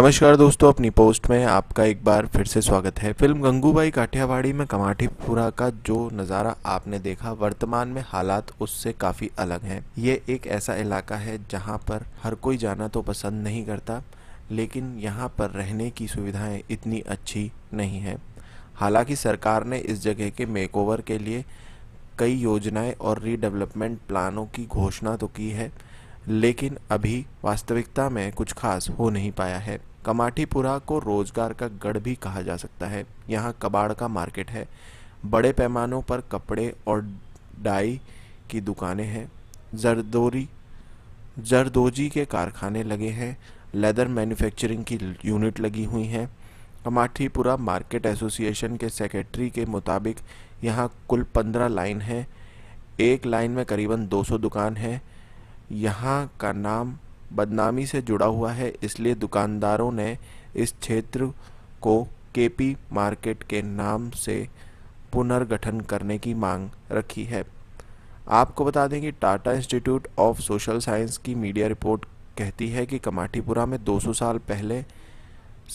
नमस्कार दोस्तों अपनी पोस्ट में आपका एक बार फिर से स्वागत है फिल्म गंगूबाई काठियावाड़ी में कमाठीपुरा का जो नज़ारा आपने देखा वर्तमान में हालात उससे काफ़ी अलग हैं ये एक ऐसा इलाका है जहाँ पर हर कोई जाना तो पसंद नहीं करता लेकिन यहाँ पर रहने की सुविधाएं इतनी अच्छी नहीं हैं हालांकि सरकार ने इस जगह के मेकओवर के लिए कई योजनाएं और रीडेवलपमेंट प्लानों की घोषणा तो की है लेकिन अभी वास्तविकता में कुछ खास हो नहीं पाया है कमाठीपुरा को रोजगार का गढ़ भी कहा जा सकता है यहाँ कबाड़ का मार्केट है बड़े पैमानों पर कपड़े और डाई की दुकानें हैं जरदोरी जरदोजी के कारखाने लगे हैं लेदर मैन्युफैक्चरिंग की यूनिट लगी हुई हैं कमाठीपुरा मार्केट एसोसिएशन के सेक्रेटरी के मुताबिक यहाँ कुल पंद्रह लाइन हैं एक लाइन में करीबन 200 दुकान है यहाँ का नाम बदनामी से जुड़ा हुआ है इसलिए दुकानदारों ने इस क्षेत्र को केपी मार्केट के नाम से पुनर्गठन करने की मांग रखी है आपको बता दें कि Tata Institute of Social Science की मीडिया रिपोर्ट कहती है कि कमाठीपुरा में 200 साल पहले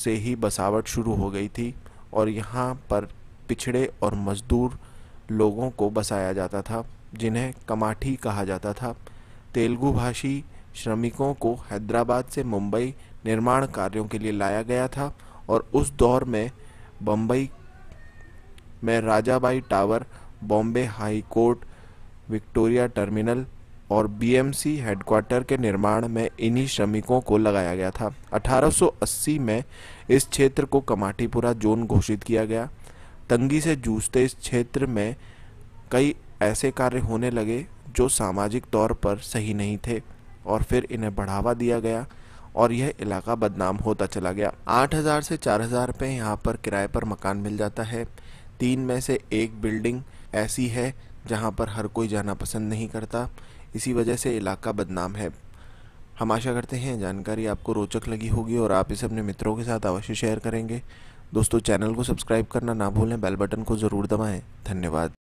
से ही बसावट शुरू हो गई थी और यहाँ पर पिछड़े और मजदूर लोगों को बसाया जाता था जिन्हें कमाठी कहा जाता था तेलुगु भाषी श्रमिकों को हैदराबाद से मुंबई निर्माण कार्यों के लिए लाया गया था और उस दौर में बम्बई में Rajabai Tower Bombay High Court Victoria Terminal और बीएमसी हेडक्वार्टर के निर्माण में इन्हीं श्रमिकों को लगाया गया था 1880 में इस क्षेत्र को कमाटीपुरा जोन घोषित किया गया तंगी से जूझते इस क्षेत्र में कई ऐसे कार्य होने लगे जो सामाजिक तौर पर सही नहीं थे और फिर इन्हें बढ़ावा दिया गया और यह इलाका बदनाम होता चला गया 8000 से 4000 रुपये यहाँ पर किराए पर मकान मिल जाता है तीन में से एक बिल्डिंग ऐसी है जहाँ पर हर कोई जाना पसंद नहीं करता इसी वजह से इलाका बदनाम है हम आशा करते हैं जानकारी आपको रोचक लगी होगी और आप इसे अपने मित्रों के साथ अवश्य शेयर करेंगे दोस्तों चैनल को सब्सक्राइब करना ना भूलें बेल बटन को ज़रूर दबाएं धन्यवाद